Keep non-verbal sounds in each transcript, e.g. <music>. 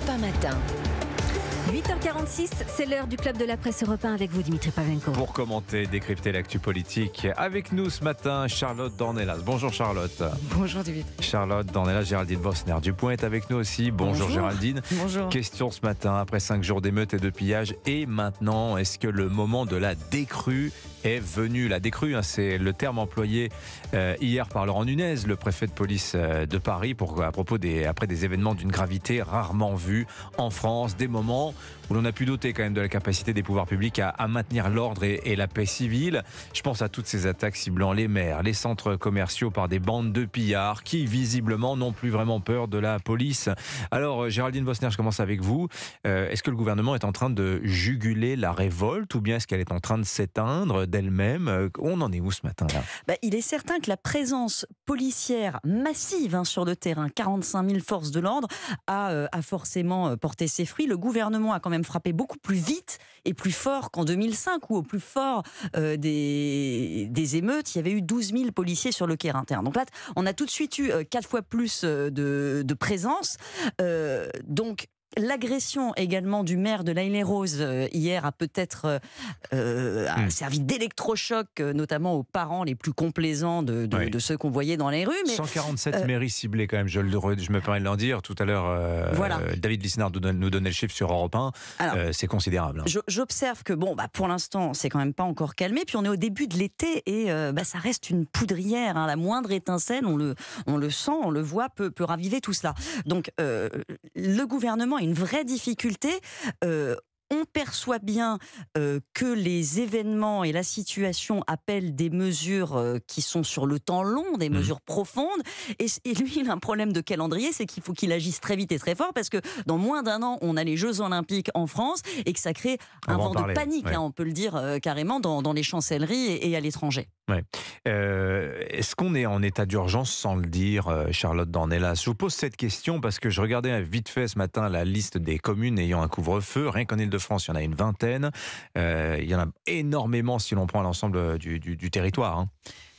pas matin. 8h46, c'est l'heure du Club de la Presse Europe avec vous, Dimitri Pavlenko. Pour commenter, décrypter l'actu politique, avec nous ce matin, Charlotte Dornelas. Bonjour Charlotte. Bonjour Dimitri. Charlotte Dornelas, Géraldine Bosner-Dupont est avec nous aussi. Bonjour, Géraldine. Bonjour. Question ce matin, après cinq jours d'émeutes et de pillages, et maintenant, est-ce que le moment de la décrue est venu La décrue, hein, c'est le terme employé euh, hier par Laurent Nunez, le préfet de police euh, de Paris, pour, à propos des, après des événements d'une gravité rarement vue en France, des moments où l'on a pu doter quand même de la capacité des pouvoirs publics à, maintenir l'ordre et, la paix civile. Je pense à toutes ces attaques ciblant les maires, les centres commerciaux par des bandes de pillards qui visiblement n'ont plus vraiment peur de la police. Alors euh, Géraldine Bosner, je commence avec vous. Euh, est-ce que le gouvernement est en train de juguler la révolte ou bien est-ce qu'elle est en train de s'éteindre d'elle-même euh, On en est où ce matin-là bah, Il est certain que la présence policière massive hein, sur le terrain, 45 000 forces de l'ordre, a, a forcément porté ses fruits. Le gouvernement a quand même frappé beaucoup plus vite et plus fort qu'en 2005, où au plus fort euh, des, des, émeutes, il y avait eu 12 000 policiers sur le quai interne. Donc là, on a tout de suite eu euh, quatre fois plus euh, de, de présence. donc L'agression également du maire de laïle et rose euh, hier a peut-être euh, euh, hmm. servi d'électrochoc, notamment aux parents les plus complaisants de, ceux qu'on voyait dans les rues. 147 mairies ciblées quand même, je, je me permets de l'en dire. Tout à l'heure, David Lisnard nous donnait le chiffre sur Europe 1. c'est considérable. Hein. J'observe que, bon, bah, pour l'instant, c'est quand même pas encore calmé. Puis on est au début de l'été et bah, ça reste une poudrière. Hein. La moindre étincelle, on le, on le sent, on le voit, peut, peut raviver tout cela. Donc, le gouvernement une vraie difficulté euh, on perçoit bien euh, que les événements et la situation appellent des mesures euh, qui sont sur le temps long, des mmh mesures profondes. Et, lui, il a un problème de calendrier, c'est qu'il faut qu'il agisse très vite et très fort parce que dans moins d'un an, on a les Jeux Olympiques en France et que ça crée un vent de panique, hein, on peut le dire euh, carrément, dans, les chancelleries et, à l'étranger. Est-ce qu'on est en état d'urgence sans le dire, Charlotte Dornelas Je vous pose cette question parce que je regardais vite fait ce matin la liste des communes ayant un couvre-feu, rien France, il y en a une vingtaine. Euh, il y en a énormément si l'on prend l'ensemble du, territoire. Hein.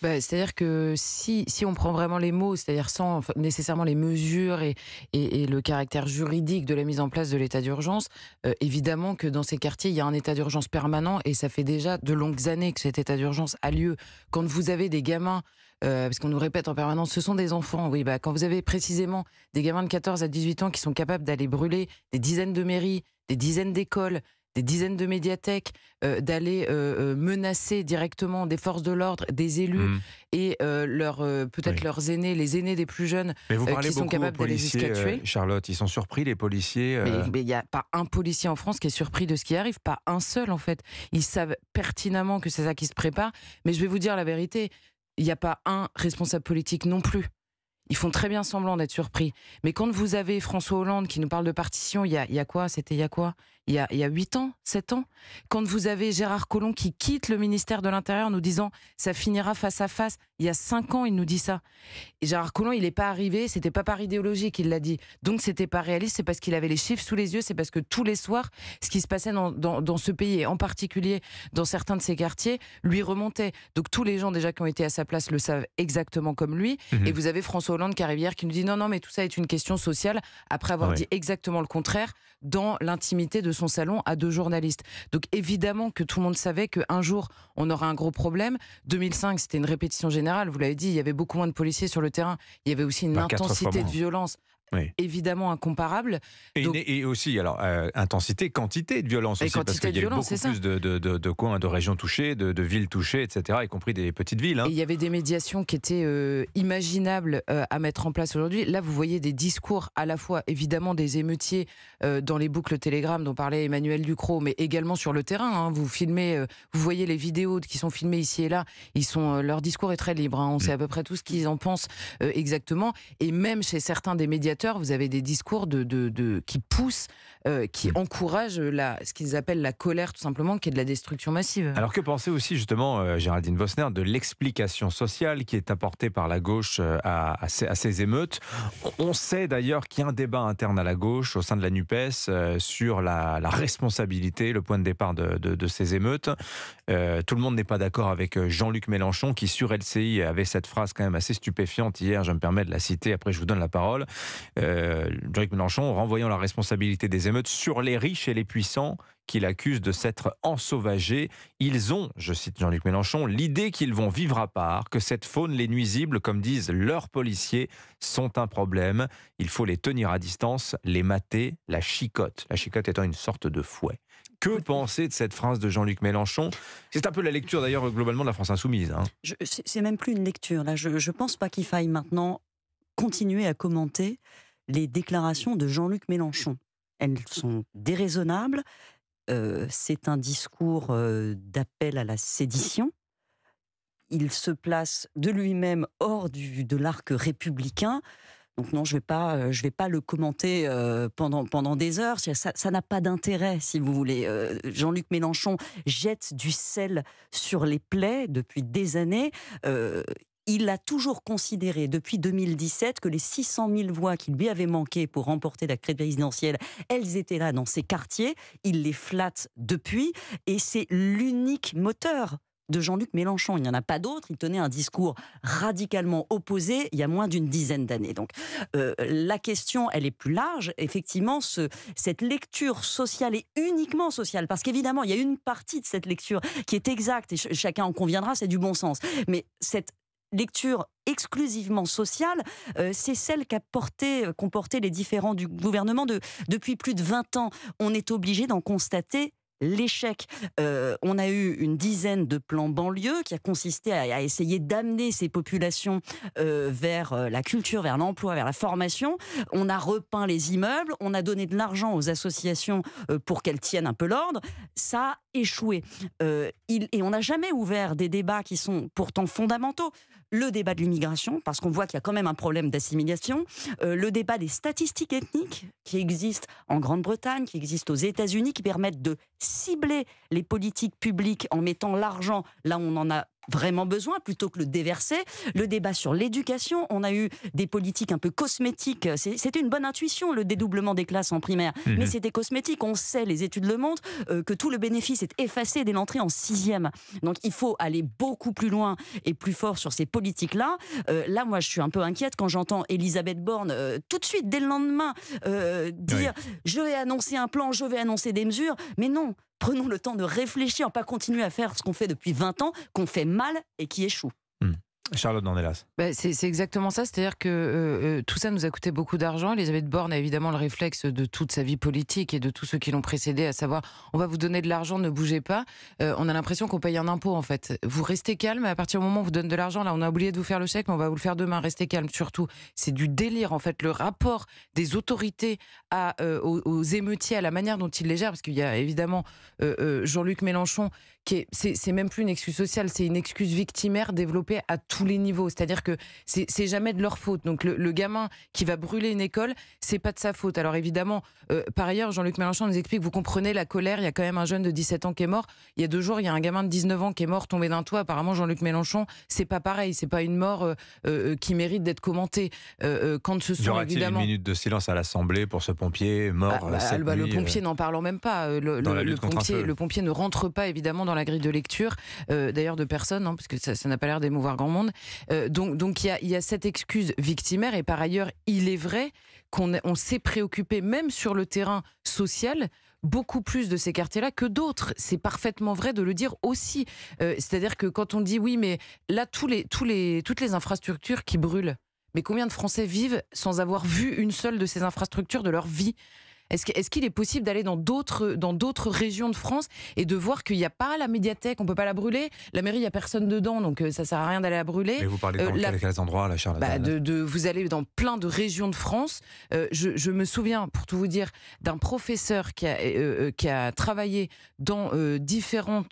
Bah, c'est-à-dire que si, on prend vraiment les mots, c'est-à-dire sans nécessairement les mesures et, le caractère juridique de la mise en place de l'état d'urgence, euh, évidemment que dans ces quartiers, il y a un état d'urgence permanent et ça fait déjà de longues années que cet état d'urgence a lieu. Quand vous avez des gamins euh, parce qu'on nous répète en permanence, ce sont des enfants. Oui, bah, quand vous avez précisément des gamins de 14 à 18 ans qui sont capables d'aller brûler des dizaines de mairies, des dizaines d'écoles, des dizaines de médiathèques, euh, d'aller euh, euh, menacer directement des forces de l'ordre, des élus mmh. et leur, peut-être leurs aînés, les aînés des plus jeunes mais vous qui sont capables d'aller jusqu'à tuer. Charlotte, ils sont surpris, les policiers. Mais il n'y a pas un policier en France qui est surpris de ce qui arrive, pas un seul en fait. Ils savent pertinemment que c'est ça qui se prépare, mais je vais vous dire la vérité, il n'y a pas un responsable politique non plus ils font très bien semblant d'être surpris. Mais quand vous avez François Hollande qui nous parle de partition, il y a, quoi C'était il y a quoi il y a, il y a 8 ans, 7 ans Quand vous avez Gérard Collomb qui quitte le ministère de l'Intérieur en nous disant ça finira face à face, il y a 5 ans, il nous dit ça. Et Gérard Collomb, il n'est pas arrivé, c'était pas par idéologie qu'il l'a dit. Donc c'était pas réaliste, c'est parce qu'il avait les chiffres sous les yeux, c'est parce que tous les soirs, ce qui se passait dans, ce pays, et en particulier dans certains de ses quartiers, lui remontait. Donc tous les gens déjà qui ont été à sa place le savent exactement comme lui. Mhm. Et vous avez François Hollande Carivière qui nous dit non, non, mais tout ça est une question sociale, après avoir dit exactement le contraire dans l'intimité de son salon à deux journalistes. Donc évidemment que tout le monde savait qu'un jour, on aura un gros problème. 2005, c'était une répétition générale, vous l'avez dit, il y avait beaucoup moins de policiers sur le terrain, il y avait aussi une bah, intensité de violence évidemment incomparable. Et, aussi, alors, euh, intensité, quantité de violence aussi, parce qu'il y a beaucoup plus de, de, coins, de régions touchées, de, villes touchées, etc., y compris des petites villes. Hein. Et il y avait des médiations qui étaient euh, imaginables euh, à mettre en place aujourd'hui. Là, vous voyez des discours à la fois, évidemment, des émeutiers dans les boucles Telegram dont parlait Emmanuel Ducrot, mais également sur le terrain. Hein. Vous filmez, vous voyez les vidéos qui sont filmées ici et là. Ils sont, leur discours est très libre. Hein. On mm. sait à peu près tout ce qu'ils en pensent exactement. Et même chez certains des médiateurs, vous avez des discours de qui poussent euh, qui mm. encourage la, ce qu'ils appellent la colère, tout simplement, qui est de la destruction massive. Alors que pensez aussi, justement, euh, Géraldine Vosner, de l'explication sociale qui est apportée par la gauche euh, à, ces, émeutes On sait d'ailleurs qu'il y a un débat interne à la gauche, au sein de la NUPES, sur la, responsabilité, le point de départ de, de ces émeutes. tout le monde n'est pas d'accord avec Jean-Luc Mélenchon, qui sur LCI avait cette phrase quand même assez stupéfiante hier, je me permets de la citer, après je vous donne la parole. Jean-Luc Mélenchon, renvoyant la responsabilité des émeutes, sur les riches et les puissants qu'il accuse de s'être ensauvagés. Ils ont, je cite Jean-Luc Mélenchon, l'idée qu'ils vont vivre à part, que cette faune, les nuisibles, comme disent leurs policiers, sont un problème. Il faut les tenir à distance, les mater, la chicote. La chicote étant une sorte de fouet. Que penser de cette phrase de Jean-Luc Mélenchon C'est un peu la lecture d'ailleurs globalement de la France insoumise. Hein. C'est même plus une lecture. je ne pense pas qu'il faille maintenant continuer à commenter les déclarations de Jean-Luc Mélenchon elles sont déraisonnables. c'est un discours d'appel à la sédition. Il se place de lui-même hors du, de l'arc républicain. Donc non, je ne vais, pas, vais pas le commenter pendant, pendant des heures. ça n'a pas d'intérêt, si vous voulez. Jean-Luc Mélenchon jette du sel sur les plaies depuis des années il a toujours considéré depuis 2017 que les 600 000 voix qui lui avaient manqué pour remporter la crête présidentielle, elles étaient là dans ces quartiers. Il les flatte depuis et c'est l'unique moteur de Jean-Luc Mélenchon. Il n'y en a pas d'autre. Il tenait un discours radicalement opposé il y a moins d'une dizaine d'années. Donc euh, la question, elle est plus large. Effectivement, ce, cette lecture sociale est uniquement sociale, parce qu'évidemment, il y a une partie de cette lecture qui est exacte, et chacun en conviendra, c'est du bon sens. Mais cette lecture exclusivement sociale, euh, c'est celle qu'a porté, euh, qu'ont porté les différents du gouvernement depuis plus de 20 ans. On est obligé d'en constater l'échec. Euh, on a eu une dizaine de plans banlieue qui a consisté à, essayer d'amener ces populations euh, vers euh, la culture, vers l'emploi, vers la formation. On a repeint les immeubles, on a donné de l'argent aux associations pour qu'elles tiennent un peu l'ordre. Ça a échoué. et on n'a jamais ouvert des débats qui sont pourtant fondamentaux. Le débat de l'immigration, parce qu'on voit qu'il y a quand même un problème d'assimilation. le débat des statistiques ethniques qui existent en Grande-Bretagne, qui existent aux États-Unis, qui permettent de cibler les politiques publiques en mettant l'argent là on en a vraiment besoin plutôt que le déverser. Le débat sur l'éducation, on a eu des politiques un peu cosmétiques. C'était une bonne intuition, le dédoublement des classes en primaire. Mhm. Mais c'était cosmétique. On sait, les études le montrent, euh, que tout le bénéfice est effacé dès l'entrée en sixième. Donc il faut aller beaucoup plus loin et plus fort sur ces politiques-là. Euh, là, moi, je suis un peu inquiète quand j'entends Elisabeth Borne euh, tout de suite, dès le lendemain, dire je vais annoncer un plan, je vais annoncer des mesures. Mais non, Prenons le temps de réfléchir, pas continuer à faire ce qu'on fait depuis 20 ans, qu'on fait mal et qui échoue. Charlotte Dornelas. Bah, c'est exactement ça, c'est-à-dire que euh, euh, tout ça nous a coûté beaucoup d'argent. Elisabeth Borne a évidemment le réflexe de toute sa vie politique et de tous ceux qui l'ont précédé, à savoir on va vous donner de l'argent, ne bougez pas. Euh, on a l'impression qu'on paye un impôt en fait. Vous restez calme, à partir du moment où on vous donne de l'argent, là on a oublié de vous faire le chèque, mais on va vous le faire demain, restez calme surtout. C'est du délire en fait, le rapport des autorités à, aux, émeutiers, à la manière dont ils les gèrent, parce qu'il y a évidemment Jean-Luc Mélenchon, qui c'est est, C'est même plus une excuse sociale, c'est une excuse victimaire développée à tout tous les niveaux. C'est-à-dire que c'est jamais de leur faute. Donc le, gamin qui va brûler une école, c'est pas de sa faute. Alors évidemment, euh, par ailleurs, Jean-Luc Mélenchon nous explique, vous comprenez la colère, il y a quand même un jeune de 17 ans qui est mort. Il y a deux jours, il y a un gamin de 19 ans qui est mort tombé d'un toit. Apparemment, Jean-Luc Mélenchon, c'est pas pareil. C'est pas une mort euh, euh, qui mérite d'être commentée. quand ce sont évidemment... une minute de silence à l'Assemblée pour ce pompier mort ah, bah, Le pompier, n'en parlant même pas. Le, pompier, ne rentre pas évidemment dans la grille de lecture, d'ailleurs de personne, hein, parce que ça n'a pas l'air d'émouvoir grand monde. Euh, donc, donc il y a, cette excuse victimaire. Et par ailleurs, il est vrai qu'on s'est préoccupé, même sur le terrain social, beaucoup plus de ces quartiers-là que d'autres. C'est parfaitement vrai de le dire aussi. Euh, c'est-à-dire que quand on dit oui, mais là, tous les, toutes les infrastructures qui brûlent, mais combien de Français vivent sans avoir vu une seule de ces infrastructures de leur vie est-ce qu'il est, possible d'aller dans d'autres régions de France et de voir qu'il n'y a pas la médiathèque, on ne peut pas la brûler. La mairie, il y a personne dedans, donc euh, ça ne sert à rien d'aller la brûler. Mais vous parlez euh, dans la... endroits, la bah, de, Vous allez dans plein de régions de France. Euh, je, me souviens, pour tout vous dire, d'un professeur qui a qui a travaillé dans différentes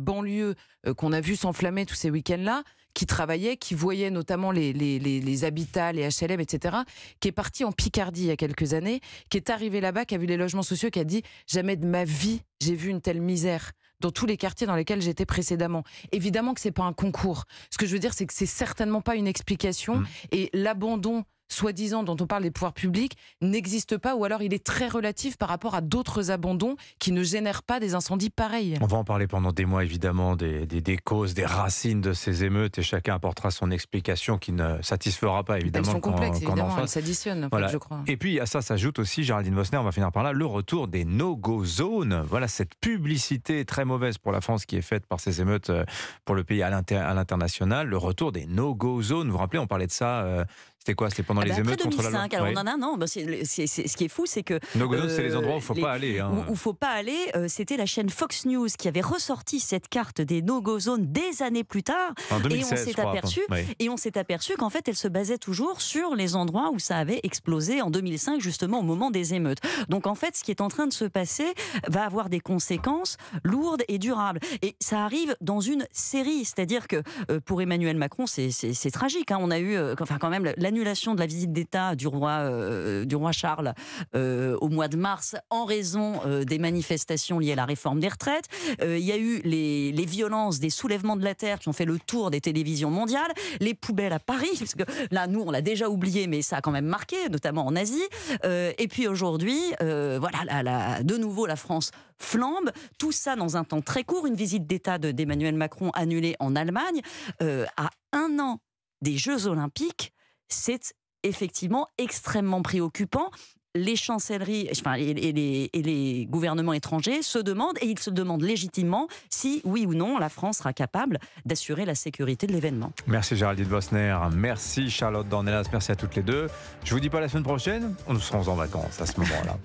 banlieues qu'on a vu s'enflammer tous ces week-ends là qui travaillait, qui voyait notamment les, les, habitats, les HLM, etc., qui est parti en Picardie il y a quelques années, qui est arrivé là-bas, qui a vu les logements sociaux, qui a dit jamais de ma vie j'ai vu une telle misère dans tous les quartiers dans lesquels j'étais précédemment. Évidemment que ce n'est pas un concours. Ce que je veux dire, c'est que ce n'est certainement pas une explication. Mmh. Et l'abandon soi-disant dont on parle des pouvoirs publics n'existe pas ou alors il est très relatif par rapport à d'autres abandons qui ne génèrent pas des incendies pareils. On va en parler pendant des mois évidemment des, des, causes, des racines de ces émeutes et chacun apportera son explication qui ne satisfera pas évidemment. Elles sont quand, évidemment, elles je crois. Et puis à ça s'ajoute aussi Géraldine Mosner, on va finir par là, le retour des no-go zones. Voilà cette publicité très mauvaise pour la France qui est faite par ces émeutes euh, pour le pays à l'international, le retour des no-go zones. Vous vous rappelez, on parlait de ça euh, c'était quoi C'était pendant ah les bah, émeutes 2005, contre la loi Alors on en a ce qui est fou, c'est que. No Zone, c'est les euh, endroits où il hein. faut pas aller. Où il ne faut pas aller. C'était la chaîne Fox News qui avait ressorti cette carte des no-go zones des années plus tard. et on s'est aperçu, et on s'est aperçu qu'en fait, elle se basait toujours sur les endroits où ça avait explosé en 2005, justement au moment des émeutes. Donc en fait, ce qui est en train de se passer va avoir des conséquences lourdes et durables. Et ça arrive dans une série, c'est-à-dire que euh, pour Emmanuel Macron, c'est tragique. Hein. On a eu, euh, enfin quand même, la l'annulation de la visite d'État du roi, euh, du roi Charles euh, au mois de mars en raison euh, des manifestations liées à la réforme des retraites. Il y a eu les, violences des soulèvements de la terre qui ont fait le tour des télévisions mondiales, les poubelles à Paris, <laughs> parce que là, nous, on l'a déjà oublié, mais ça a quand même marqué, notamment en Asie. et puis aujourd'hui, voilà, de nouveau, la France flambe. Tout ça dans un temps très court. Une visite d'État d'Emmanuel Macron annulée en Allemagne à un an des Jeux Olympiques c'est effectivement extrêmement préoccupant. Les chancelleries et, les, gouvernements étrangers se demandent, et ils se demandent légitimement, si oui ou non la France sera capable d'assurer la sécurité de l'événement. Merci Géraldine Bosner, merci Charlotte Dornelas, merci à toutes les deux. Je vous dis pas la semaine prochaine, nous serons en vacances à ce moment-là.